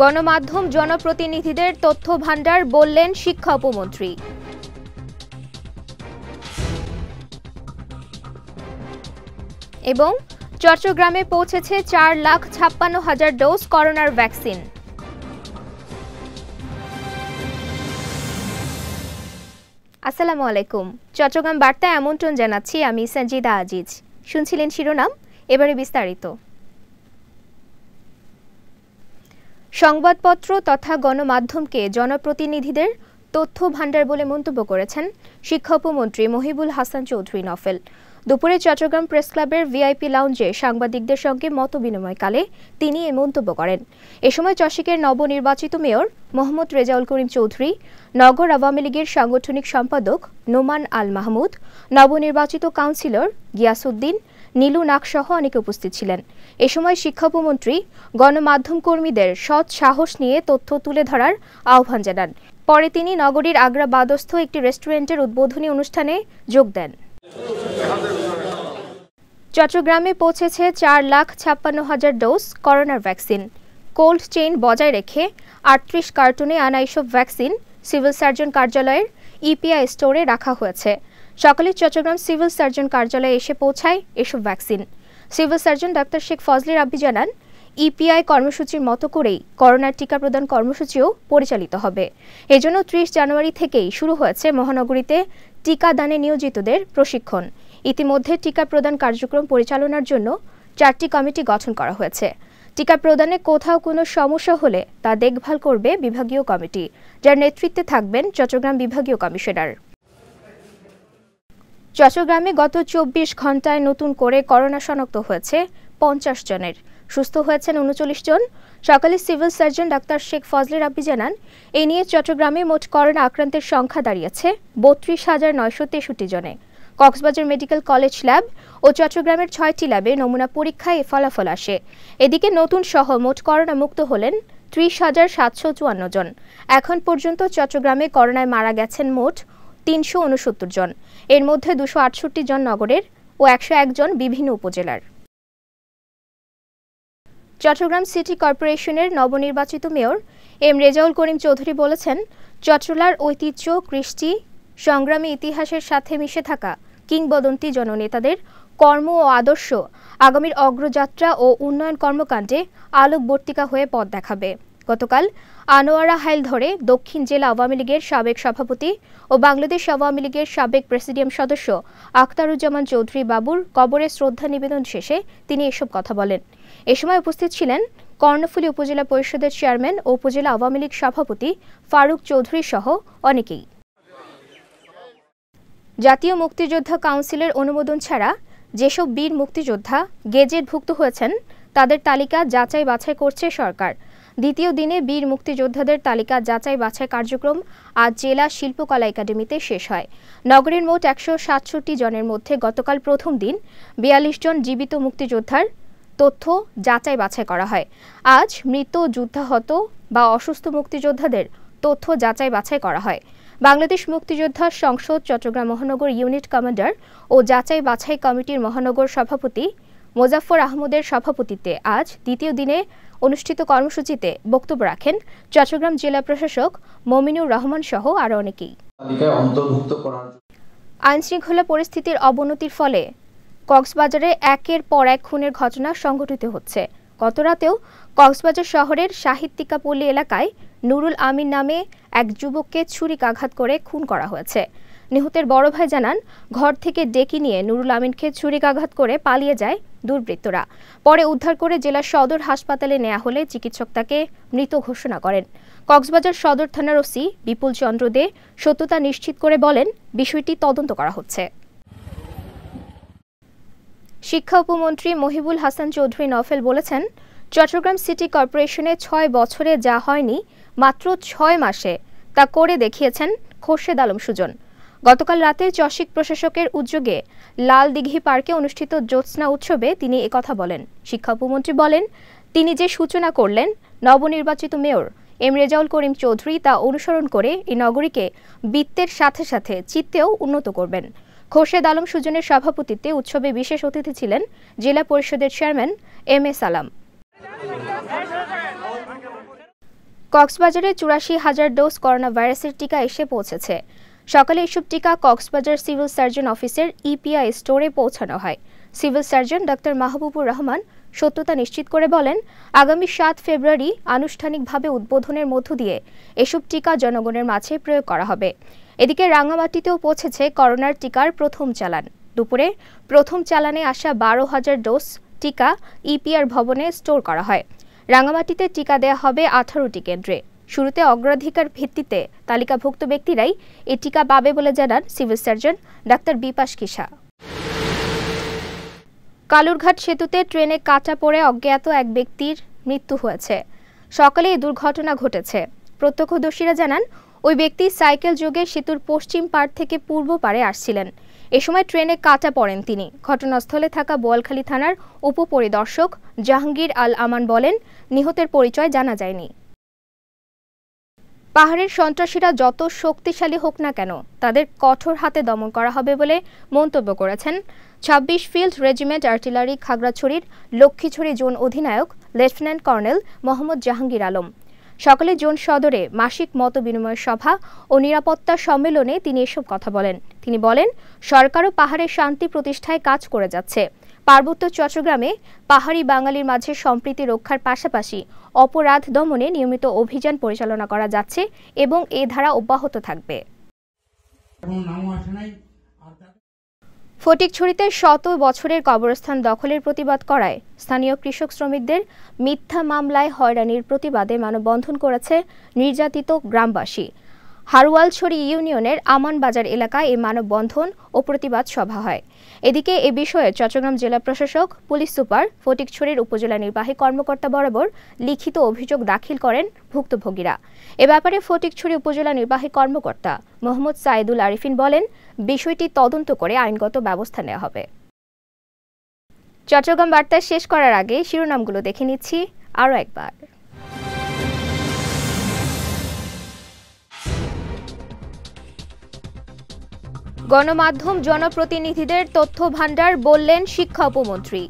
গণমাধ্যম জনপ্রতিনিধিদের তথ্য ভাণ্ডার বললেন শিক্ষা উপমন্ত্রী এবং চট্টগ্রামে পৌঁছেছে চার লাখ ছাপ্পান্ন হাজার ডোজ করোনার ভ্যাকসিন আসসালামু আলাইকুম চট্টগ্রাম বার্তা আমন্ত্রণ জানাচ্ছি আমি সঞ্জিদা আজিজ শুনছিলেন শিরোনাম এবারে বিস্তারিত সংবাদপত্র তথা গণমাধ্যমকে জনপ্রতিনিধিদের তথ্য ভাণ্ডার বলে মন্তব্য করেছেন শিক্ষা উপমন্ত্রী মহিবুল হাসান চৌধুরী নফেল দুপুরে চট্টগ্রাম প্রেস ক্লাবের ভিআইপি লাউঞ্জে সাংবাদিকদের সঙ্গে মত বিনিময়কালে তিনি এ মন্তব্য করেন এ সময় চশিকের নবনির্বাচিত মেয়র মোহাম্মদ রেজাউল করিম চৌধুরী নগর আওয়ামী লীগের সাংগঠনিক সম্পাদক নোমান আল মাহমুদ নবনির্বাচিত কাউন্সিলর গিয়াসউদ্দিন নীলু নাকসহ অনেকে উপস্থিত ছিলেন এ সময় শিক্ষা উপমন্ত্রী গণমাধ্যম কর্মীদের সৎ সাহস নিয়ে তথ্য তুলে ধরার আহ্বান জানান পরে তিনি নগরীর আগ্রা বাদস্থ একটি রেস্টুরেন্টের উদ্বোধনী অনুষ্ঠানে যোগ দেন চট্টগ্রামে পৌঁছেছে চার লাখ ছাপ্পান্ন হাজার ডোজ করোনার ভ্যাকসিন কোল্ড চেইন বজায় রেখে আটত্রিশ কার্টুনে আনা এসব ভ্যাকসিন সিভিল সার্জন কার্যালয়ের ইপিআই স্টোরে রাখা হয়েছে সকালে চট্টগ্রাম সিভিল সার্জন কার্যালয়ে এসে পৌঁছায় এসব vaccine civil surgeon doctor Sheikh Fazle Rabbi জানান ইপিআই কর্মসূচির মতো করেই করোনার টিকা প্রদান কর্মসূচিও পরিচালিত হবে এজন্য ত্রিশ জানুয়ারি থেকেই শুরু হয়েছে মহানগরীতে টিকাদানে নিয়োজিতদের প্রশিক্ষণ ইতিমধ্যে টিকা প্রদান কার্যক্রম পরিচালনার জন্য চারটি কমিটি গঠন করা হয়েছে টিকা প্রদানে কোথাও কোনো সমস্যা হলে তা দেখভাল করবে বিভাগীয় কমিটি যার নেতৃত্বে থাকবেন চট্টগ্রাম বিভাগীয় কমিশনার চট্টগ্রামে গত চব্বিশ ঘন্টায় নতুন করে করোনা শনাক্ত হয়েছে পঞ্চাশ জনের সুস্থ হয়েছেন উনচল্লিশ জন সকালে civil surgeon doctor Sheikh Fazle Rabbi জানান এ নিয়ে চট্টগ্রামে মোট করোনা আক্রান্তের সংখ্যা দাঁড়িয়েছে বত্রিশ হাজার নয়শো তেষট্টি জনে কক্সবাজার মেডিকেল কলেজ ল্যাব ও চট্টগ্রামের ছয়টি ল্যাবে নমুনা পরীক্ষায় ফলাফল আসে এদিকে নতুন সহ মোট করোনা মুক্ত হলেন ত্রিশ হাজার সাতশো চুয়ান্ন জন এখন পর্যন্ত চট্টগ্রামে করোনায় মারা গেছেন মোট তিনশো উনসত্তর জন এর মধ্যে দুশো আটষট্টি জন নগরের ও একশো জন বিভিন্ন উপজেলার চট্টগ্রাম সিটি কর্পোরেশনের নবনির্বাচিত মেয়র এম রেজাউল করিম চৌধুরী বলেছেন চট্টলার ঐতিহ্য কৃষ্টি সংগ্রামী ইতিহাসের সাথে মিশে থাকা কিংবদন্তি জননেতাদের কর্ম ও আদর্শ আগামীর অগ্রযাত্রা ও উন্নয়ন কর্মকাণ্ডে আলোকবর্তিকা হয়ে পথ দেখাবে গতকাল আনোয়ারা হাইল ধরে দক্ষিণ জেলা আওয়ামী লীগের সাবেক সভাপতি ও বাংলাদেশ আওয়ামী লীগের সাবেক প্রেসিডিয়াম সদস্য আখতারুজ্জামান চৌধুরী বাবুর কবরে শ্রদ্ধা নিবেদন শেষে তিনি এসব কথা বলেন এ সময় উপস্থিত ছিলেন কর্ণফুলী উপজেলা পরিষদের চেয়ারম্যান ও উপজেলা আওয়ামী লীগ সভাপতি ফারুক চৌধুরী সহ অনেকেই জাতীয় মুক্তিযোদ্ধা কাউন্সিলের অনুমোদন ছাড়া যেসব বীর মুক্তিযোদ্ধা গেজেটভুক্ত হয়েছেন তাদের তালিকা যাচাই বাছাই করছে সরকার দ্বিতীয় দিনে বীর মুক্তিযোদ্ধাদের তালিকা যাচাই বাছাই কার্যক্রম আজ জেলা শিল্পকলা একাডেমিতে শেষ হয় নগরের মোট একশো সাতষট্টি জনের মধ্যে গতকাল প্রথম দিন বিয়াল্লিশ জন জীবিত মুক্তিযোদ্ধার তথ্য যাচাই বাছাই করা হয় আজ মৃত যুদ্ধাহত বা অসুস্থ মুক্তিযোদ্ধাদের তথ্য যাচাই বাছাই করা হয় বাংলাদেশ মুক্তিযোদ্ধা সংসদ চট্টগ্রাম মহানগর ইউনিট কমান্ডার ও যাচাই বাছাই কমিটির মহানগর সভাপতি মোজাফর আহমদের সভাপতিত্বে আজ দ্বিতীয় দিনে অনুষ্ঠিত কর্মসূচিতে বক্তব্য রাখেন চট্টগ্রাম জেলা প্রশাসক মমিনুর রহমান সহ আরও অনেকেই আইনশৃঙ্খলা পরিস্থিতির অবনতির ফলে কক্সবাজারে একের পর এক খুনের ঘটনা সংঘটিত হচ্ছে গত রাতেও কক্সবাজার শহরের সাহিত্যিকাপল্লী এলাকায় নুরুল আমিন নামে এক যুবককে ছুরিকাঘাত করে খুন করা হয়েছে নিহতের বড় ভাই জানান ঘর থেকে ডেকে নিয়ে নুরুল আমিনকে ছুরিকাঘাত করে পালিয়ে যায় দুর্বৃত্তরা পরে উদ্ধার করে জেলা সদর হাসপাতালে নেওয়া হলে চিকিৎসক তাকে মৃত ঘোষণা করেন কক্সবাজার সদর থানার ওসি বিপুল চন্দ্র দে সত্যতা নিশ্চিত করে বলেন বিষয়টি তদন্ত করা হচ্ছে শিক্ষা উপমন্ত্রী মহিবুল হাসান চৌধুরী নফেল বলেছেন চট্টগ্রাম সিটি কর্পোরেশনে ছয় বছরে যা হয়নি মাত্র ছয় মাসে তা করে দেখিয়েছেন খোরশেদ আলম সুজন গতকাল রাতে চসিক প্রশাসকের উদ্যোগে লাল দিঘি পার্কে অনুষ্ঠিত জ্যোৎস্না উৎসবে তিনি একথা বলেন শিক্ষা উপমন্ত্রী বলেন তিনি যে সূচনা করলেন নবনির্বাচিত মেয়র এম রেজাউল করিম চৌধুরী তা অনুসরণ করে এই নগরীকে বৃত্তের সাথে সাথে চিত্তেও উন্নত করবেন খোরশেদ আলম সুজনের সভাপতিত্বে উৎসবে বিশেষ অতিথি ছিলেন জেলা পরিষদের চেয়ারম্যান এম এ সালাম কক্সবাজারে চুরাশি হাজার ডোজ করোনা ভাইরাসের টিকা এসে পৌঁছেছে সকালে এসব টিকা কক্সবাজার সিভিল সার্জন অফিসের ইপিআই স্টোরে পৌঁছানো হয় civil surgeon doctor Mahbubur Rahman সত্যতা নিশ্চিত করে বলেন আগামী সাত ফেব্রুয়ারি আনুষ্ঠানিকভাবে উদ্বোধনের মধ্য দিয়ে এসব টিকা জনগণের মাঝে প্রয়োগ করা হবে এদিকে রাঙামাটিতেও পৌঁছেছে করোনার টিকার প্রথম চালান দুপুরে প্রথম চালানে আসা বারো হাজার ডোজ টিকা ইপিআর ভবনে স্টোর করা হয় রাঙামাটিতে টিকা দেয়া হবে আঠারোটি কেন্দ্রে শুরুতে অগ্রাধিকার ভিত্তিতে তালিকাভুক্ত ব্যক্তিরাই এ টিকা পাবে বলে জানান civil surgeon doctor Bipash Khisa Kalurghat সেতুতে ট্রেনে কাটা পড়ে অজ্ঞাত এক ব্যক্তির মৃত্যু হয়েছে সকালে এই দুর্ঘটনা ঘটেছে প্রত্যক্ষদর্শীরা জানান ওই ব্যক্তি সাইকেল যোগে সেতুর পশ্চিম পার থেকে পূর্ব পাড়ে আসছিলেন এ সময় ট্রেনে কাটা পড়েন তিনি ঘটনাস্থলে থাকা বোয়ালখালী থানার উপপরিদর্শক জাহাঙ্গীর আল আমান বলেন নিহতের পরিচয় জানা যায়নি পাহাড়ের সন্ত্রাসীরা যত শক্তিশালী হোক না কেন তাদের কঠোর হাতে দমন করা হবে বলে মন্তব্য করেছেন ২৬ ফিল্ড রেজিমেন্ট আর্টিলারি খাগড়াছড়ির লক্ষ্মীছড়ি জোন অধিনায়ক লেফটেন্যান্ট কর্নেল মোহাম্মদ জাহাঙ্গীর আলম সকালে জোন সদরে মাসিক মত বিনিময় সভা ও নিরাপত্তা সম্মেলনে তিনি এসব কথা বলেন তিনি বলেন সরকারও পাহাড়ের শান্তি প্রতিষ্ঠায় কাজ করে যাচ্ছে পার্বত্য চট্টগ্রামে পাহাড়ি বাঙালির মাঝে সম্প্রীতি রক্ষার পাশাপাশি অপরাধ দমনে নিয়মিত অভিযান পরিচালনা করা যাচ্ছে এবং এ ধারা অব্যাহত থাকবে ফটিকছড়িতে শত বছরের কবরস্থান দখলের প্রতিবাদ করায় স্থানীয় কৃষক শ্রমিকদের মিথ্যা মামলায় হয়রানির প্রতিবাদে মানববন্ধন করেছে নির্যাতিত গ্রামবাসী হারওয়ালছড়ি ইউনিয়নের আমানবাজার এলাকায় এই মানববন্ধন ও প্রতিবাদ সভা হয় এদিকে এ বিষয়ে চট্টগ্রাম জেলা প্রশাসক পুলিশ সুপার ফটিকছড়ির উপজেলা নির্বাহী কর্মকর্তা বরাবর লিখিত অভিযোগ দাখিল করেন ভুক্তভোগীরা এ ব্যাপারে ফটিকছড়ি উপজেলা নির্বাহী কর্মকর্তা মোহাম্মদ সাইদুল আরিফিন বলেন বিষয়টি তদন্ত করে আইনগত ব্যবস্থা নেওয়া হবে চট্টগ্রাম বার্তা শেষ করার আগে শিরোনামগুলো দেখে নিচ্ছি আরও একবার গণমাধ্যম জনপ্রতিনিধিদের তথ্য ভাণ্ডার বললেন শিক্ষা উপমন্ত্রী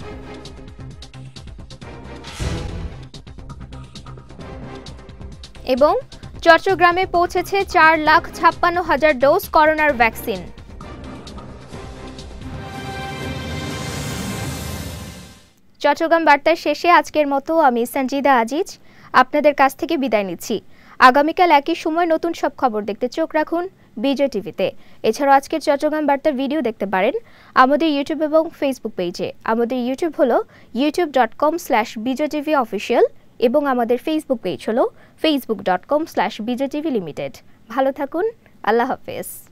এবং চট্টগ্রামে পৌঁছেছে চার লাখ ছাপ্পান্ন হাজার ডোজ করোনার ভ্যাকসিন চট্টগ্রাম বার্তার শেষে আজকের মতো আমি সঞ্জিদা আজিজ আপনাদের কাছ থেকে বিদায় নিচ্ছি আগামীকাল একই সময় নতুন সব খবর দেখতে চোখ রাখুন বিজয় টিভিতে এছাড়াও আজকের চট্টগ্রাম বার্তার ভিডিও দেখতে পারেন আমাদের ইউটিউব এবং ফেসবুক পেজে আমাদের ইউটিউব হলো YouTube dot com slash Bijoy TV official এবং আমাদের ফেসবুক পেজ হলো Facebook dot com slash Bijoy TV limited ভালো থাকুন আল্লাহ হাফেজ